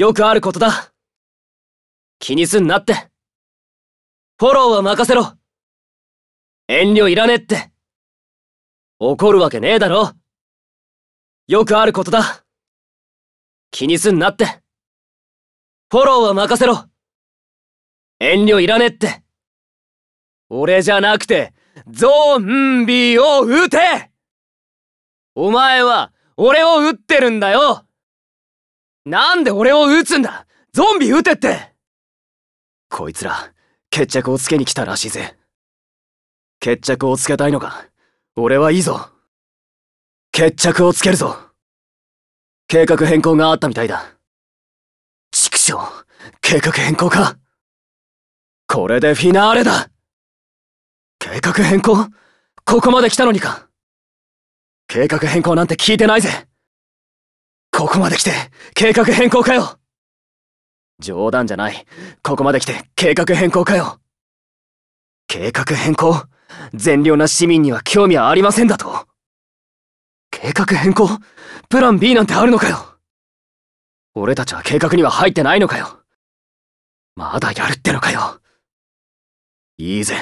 よくあることだ。気にすんなって。フォローは任せろ。遠慮いらねえって。怒るわけねえだろ。よくあることだ。気にすんなって。フォローは任せろ。遠慮いらねえって。俺じゃなくて、ゾンビを撃てお前は、俺を撃ってるんだよなんで俺を撃つんだゾンビ撃てってこいつら、決着をつけに来たらしいぜ。決着をつけたいのか俺はいいぞ。決着をつけるぞ。計画変更があったみたいだ。畜生、計画変更かこれでフィナーレだ計画変更ここまで来たのにか計画変更なんて聞いてないぜここまで来て、計画変更かよ冗談じゃない。ここまで来て、計画変更かよ計画変更善良な市民には興味はありませんだと計画変更プラン B なんてあるのかよ俺たちは計画には入ってないのかよまだやるってのかよいいぜ、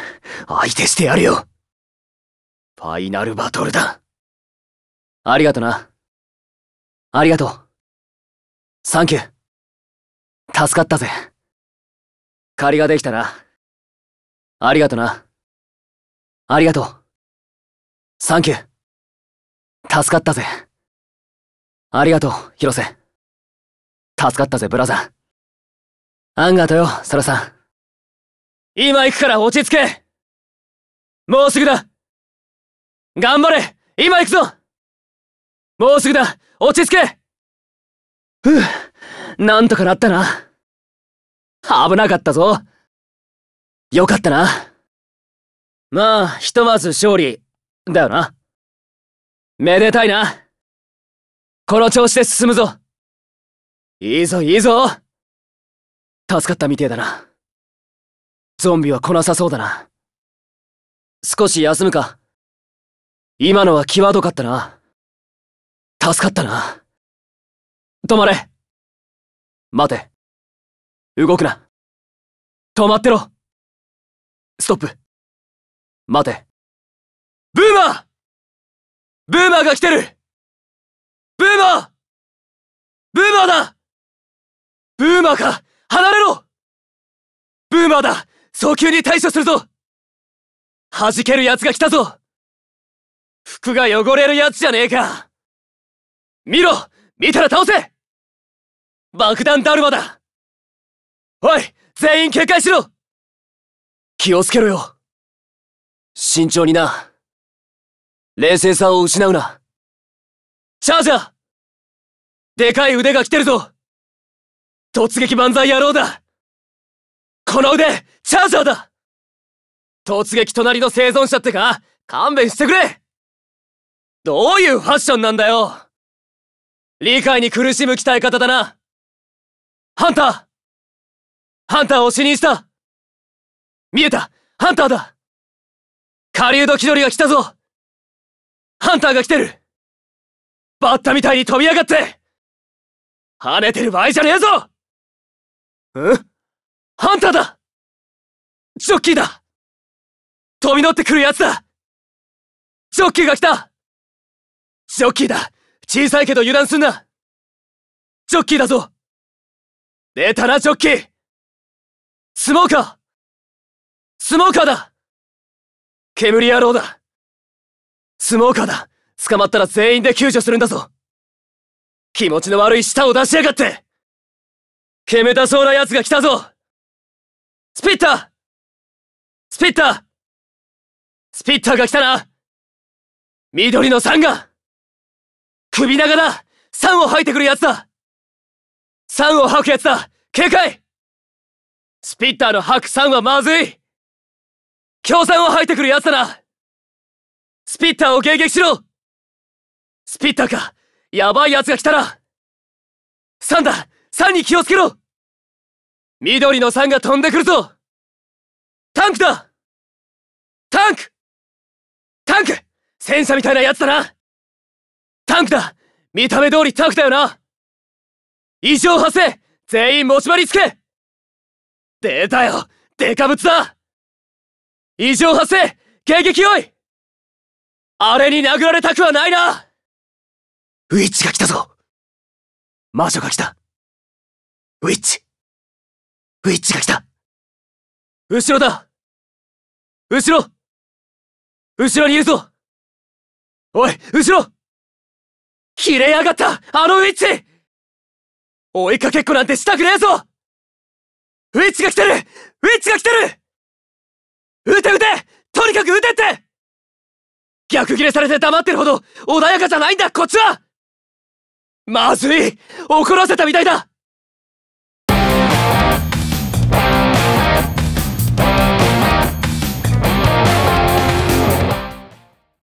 相手してやるよファイナルバトルだありがとな。ありがとう。サンキュー。助かったぜ。借りができたな。ありがとな。ありがとう。サンキュー。助かったぜ。ありがとう、広瀬。助かったぜ、ブラザー。アンガーとよ、サラさん。今行くから落ち着けもうすぐだ頑張れ今行くぞもうすぐだ落ち着けふぅ、なんとかなったな。危なかったぞ。よかったな。まあ、ひとまず勝利、だよな。めでたいな。この調子で進むぞ。いいぞ、いいぞ。助かったみてえだな。ゾンビは来なさそうだな。少し休むか。今のは際どかったな。助かったな。止まれ待て。動くな。止まってろストップ待て。ブーマーブーマーが来てるブーマーブーマーだブーマーか離れろブーマーだ早急に対処するぞ弾ける奴が来たぞ服が汚れる奴じゃねえか見ろ見たら倒せ爆弾ダルマだおい全員警戒しろ気をつけろよ慎重にな冷静さを失うなチャージャーでかい腕が来てるぞ突撃万歳野郎だこの腕チャージャーだ突撃隣の生存者ってか勘弁してくれどういうファッションなんだよ理解に苦しむ鍛え方だなハンターハンターを死にした見えたハンターだ狩人気取りが来たぞハンターが来てるバッタみたいに飛び上がって跳ねてる場合じゃねえぞんハンターだジョッキーだ飛び乗ってくるやつだジョッキーが来たジョッキーだ小さいけど油断すんなジョッキーだぞ出たな、ジョッキースモーカースモーカーだ煙野郎だスモーカーだ捕まったら全員で救助するんだぞ気持ちの悪い舌を出しやがって煙たそうな奴が来たぞスピッタースピッタースピッターが来たな緑の3が首長だ酸を吐いてくるやつだ酸を吐くやつだ警戒スピッターの吐く酸はまずい強酸を吐いてくるやつだなスピッターを迎撃しろスピッターかやばいやつが来たら酸だ酸に気をつけろ緑の酸が飛んでくるぞタンクだタンクタンク戦車みたいなやつだなタンクだ見た目通りタンクだよな異常発生全員持ち場りつけ出たよデカブツだ異常発生迎撃用意あれに殴られたくはないなウィッチが来たぞ魔女が来たウィッチウィッチが来た後ろだ後ろ後ろにいるぞおい後ろ切れやがったあのウィッチ追いかけっこなんてしたくねえぞウィッチが来てるウィッチが来てる撃て撃てとにかく撃てって逆ギレされて黙ってるほど穏やかじゃないんだこっちはまずい怒らせたみたいだ